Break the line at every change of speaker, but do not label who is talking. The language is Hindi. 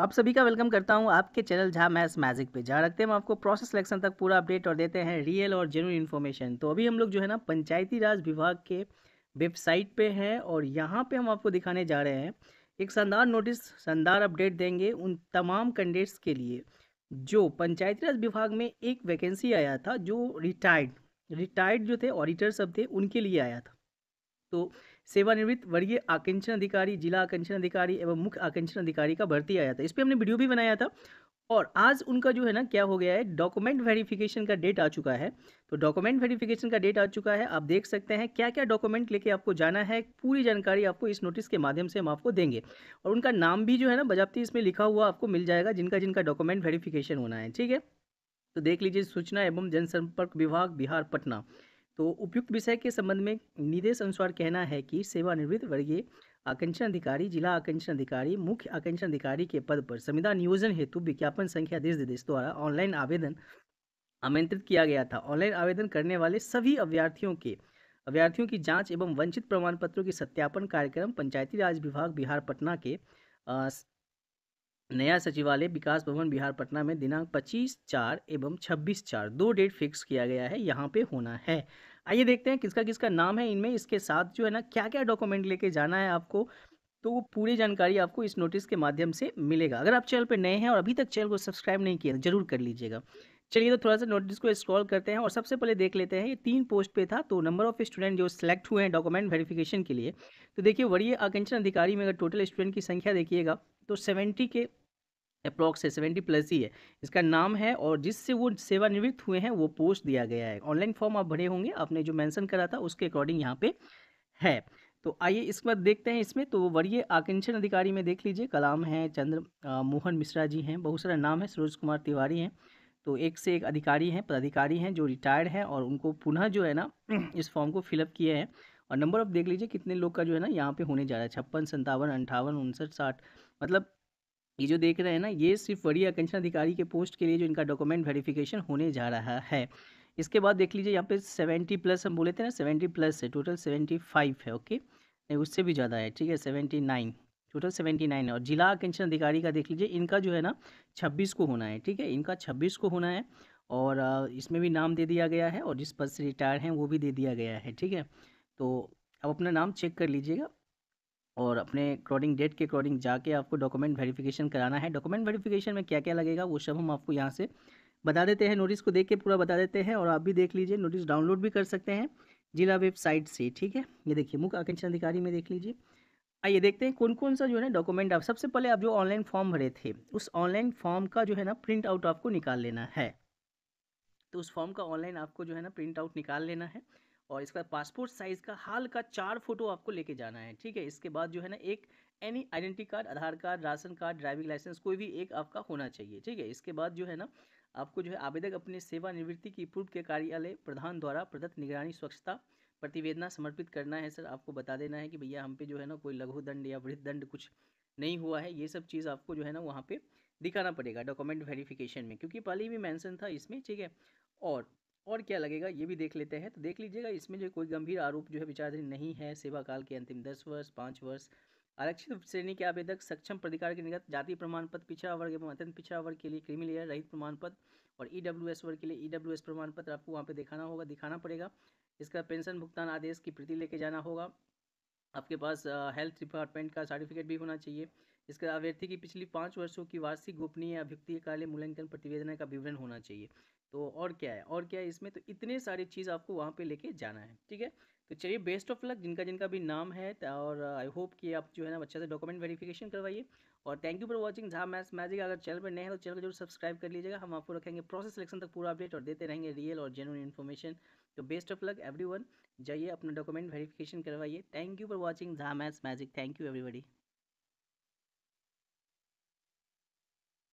आप सभी का वेलकम करता हूं आपके चैनल झा मैथ्स मैजिक पे जहाँ रखते हैं हम आपको प्रोसेस सिलेक्शन तक पूरा अपडेट और देते हैं रियल और जेनुअन इन्फॉर्मेशन तो अभी हम लोग जो है ना पंचायती राज विभाग के वेबसाइट पे हैं और यहाँ पे हम आपको दिखाने जा रहे हैं एक शानदार नोटिस शानदार अपडेट देंगे उन तमाम कैंडिडेट्स के लिए जो पंचायती राज विभाग में एक वैकेंसी आया था जो रिटायर्ड रिटायर्ड जो थे ऑडिटर सब थे उनके लिए आया था तो सेवानिवृत्त वरीय आकंक्षण अधिकारी जिला आकंक्षण अधिकारी एवं मुख्य आकंक्षण अधिकारी का भर्ती आया था इस पर हमने वीडियो भी बनाया था और आज उनका जो है ना क्या हो गया है डॉक्यूमेंट वेरिफिकेशन का डेट आ चुका है तो डॉक्यूमेंट वेरिफिकेशन का डेट आ चुका है आप देख सकते हैं क्या क्या डॉक्यूमेंट लेके आपको जाना है पूरी जानकारी आपको इस नोटिस के माध्यम से हम आपको देंगे और उनका नाम भी जो है ना बजाबती इसमें लिखा हुआ आपको मिल जाएगा जिनका जिनका डॉक्यूमेंट वेरीफिकेशन होना है ठीक है तो देख लीजिए सूचना एवं जनसंपर्क विभाग बिहार पटना तो उपयुक्त विषय के संबंध में निर्देश अनुसार कहना है कि सेवानिवृत्त वर्गीय आकांक्षण अधिकारी जिला आकांक्षण अधिकारी मुख्य आकांक्षण अधिकारी के पद पर संविदा नियोजन हेतु विज्ञापन संख्या देश देश द्वारा ऑनलाइन आवेदन आमंत्रित किया गया था ऑनलाइन आवेदन करने वाले सभी अभ्यर्थियों के अभ्यर्थियों की जांच एवं वंचित प्रमाण पत्रों के सत्यापन कार्यक्रम पंचायती राज विभाग बिहार पटना के नया सचिवालय विकास भवन बिहार पटना में दिनांक 25 चार एवं 26 चार दो डेट फिक्स किया गया है यहाँ पे होना है आइए देखते हैं किसका किसका नाम है इनमें इसके साथ जो है ना क्या क्या डॉक्यूमेंट लेके जाना है आपको तो वो पूरी जानकारी आपको इस नोटिस के माध्यम से मिलेगा अगर आप चैनल पर नए हैं और अभी तक चैनल को सब्सक्राइब नहीं किया जरूर कर लीजिएगा चलिए तो थोड़ा सा नोटिस को स्क्रॉल करते हैं और सबसे पहले देख लेते हैं ये तीन पोस्ट पे था तो नंबर ऑफ स्टूडेंट जो सिलेक्ट हुए हैं डॉक्यूमेंट वेरिफिकेशन के लिए तो देखिए वरीय आकंचन अधिकारी में अगर टोटल स्टूडेंट की संख्या देखिएगा तो सेवेंटी के अप्रॉक्स है सेवेंटी प्लस ही है इसका नाम है और जिससे वो सेवानिवृत्त हुए हैं वो पोस्ट दिया गया है ऑनलाइन फॉर्म आप भरे होंगे आपने जो मैंसन करा था उसके अकॉर्डिंग यहाँ पे है तो आइए इसके बाद देखते हैं इसमें तो वरीय आकंक्षण अधिकारी में देख लीजिए कलाम हैं चंद्र मोहन मिश्रा जी हैं बहुत सारा नाम है सरोज कुमार तिवारी हैं तो एक से एक अधिकारी हैं पदाधिकारी हैं जो रिटायर्ड हैं और उनको पुनः जो है ना इस फॉर्म को फिलअप किए हैं और नंबर ऑफ देख लीजिए कितने लोग का जो है ना यहाँ पे होने जा रहा है छप्पन संतावन अंठावन उनसठ साठ मतलब ये जो देख रहे हैं ना ये सिर्फ वरीय आकांक्षा अधिकारी के पोस्ट के लिए जो इनका डॉक्यूमेंट वेरिफिकेशन होने जा रहा है इसके बाद देख लीजिए यहाँ पे सेवेंटी प्लस हम बोले थे ना सेवेंटी प्लस है टोटल सेवेंटी फाइव है ओके नहीं उससे भी ज़्यादा है ठीक है seventy nine total seventy nine है और जिला आकांक्षा अधिकारी का देख लीजिए इनका जो है ना छब्बीस को होना है ठीक है इनका छब्बीस को होना है और इसमें भी नाम दे दिया गया है और जिस पद से रिटायर हैं वो भी दे दिया गया है ठीक है तो अब अपना नाम चेक कर लीजिएगा और अपने अकॉर्डिंग डेट के अकॉर्डिंग जाके आपको डॉक्यूमेंट वेरिफिकेशन कराना है डॉक्यूमेंट वेरिफिकेशन में क्या क्या लगेगा वो सब हम आपको यहाँ से बता देते हैं नोटिस को देख के पूरा बता देते हैं और आप भी देख लीजिए नोटिस डाउनलोड भी कर सकते हैं जिला वेबसाइट से ठीक है ये देखिए मुख्य आकांक्षा अधिकारी में देख लीजिए आइए देखते हैं कौन कौन सा जो है ना डॉक्यूमेंट आप सबसे पहले आप जो ऑनलाइन फॉर्म भरे थे उस ऑनलाइन फॉर्म का जो है ना प्रिंट आउट आपको निकाल लेना है तो उस फॉर्म का ऑनलाइन आपको जो है ना प्रिंट आउट निकाल लेना है और इसका पासपोर्ट साइज़ का हाल का चार फोटो आपको लेके जाना है ठीक है इसके बाद जो है ना एक any identity card Aadhaar card ration card driving licence कोई भी एक आपका होना चाहिए ठीक है इसके बाद जो है ना आपको जो है आवेदक अपने सेवानिवृत्ति की पूर्व के कार्यालय प्रधान द्वारा प्रदत्त निगरानी स्वच्छता प्रतिवेदना समर्पित करना है सर आपको बता देना है कि भैया हम पे जो है ना कोई लघु दंड या वृद्ध दंड कुछ नहीं हुआ है ये सब चीज़ आपको जो है ना वहाँ पे दिखाना पड़ेगा डॉक्यूमेंट वेरिफिकेशन में क्योंकि पहले भी मेंशन था इसमें ठीक है और और क्या लगेगा ये भी देख लेते हैं तो देख लीजिएगा इसमें जो कोई गंभीर आरोप जो है विचाराधीन नहीं है सेवा काल के अंतिम दस वर्ष पाँच वर्ष आरक्षित श्रेणी के आवेदक सक्षम प्रधिकार के निगत जाति प्रमाण पत्र पिछड़ा वर्ग एवं अत्यंत पिछड़ा वर्ग के लिए क्रीमी लेयर रहित प्रमाण पत्र और ई e वर्ग के लिए ई e प्रमाण पत्र आपको वहाँ पर दिखाना होगा दिखाना पड़ेगा इसका पेंशन भुगतान आदेश की प्रति लेके जाना होगा आपके पास हेल्थ डिपार्टमेंट का सर्टिफिकेट भी होना चाहिए इसका अभ्यर्थी की पिछली पाँच वर्षों की वार्षिक गोपनीय अभ्युक्ति कार्य मूल्यांकन प्रतिवेदन का विवरण होना चाहिए तो और क्या है और क्या है इसमें तो इतने सारी चीज़ आपको वहाँ पे लेके जाना है ठीक है तो चलिए बेस्ट ऑफ लक जिनका जिनका भी नाम है और आई होप कि आप जो है ना अच्छे से डॉक्यूमेंट वेरिफिकेशन करवाइए और thank you for watching Jha maths magic अगर चैनल पर नए हैं तो चैनल को जरूर सब्सक्राइब कर लीजिएगा हम आपको रखेंगे प्रोसेस सिलेक्शन तक पूरा अपडेट और देते रहेंगे रियल और जेनुअन इन्फॉर्मेशन तो बेस्ट ऑफ लक एवरी जाइए अपना डॉक्यूमेंट वेरीफिकेशन करवाइए thank you for watching Jha maths magic thank you everybody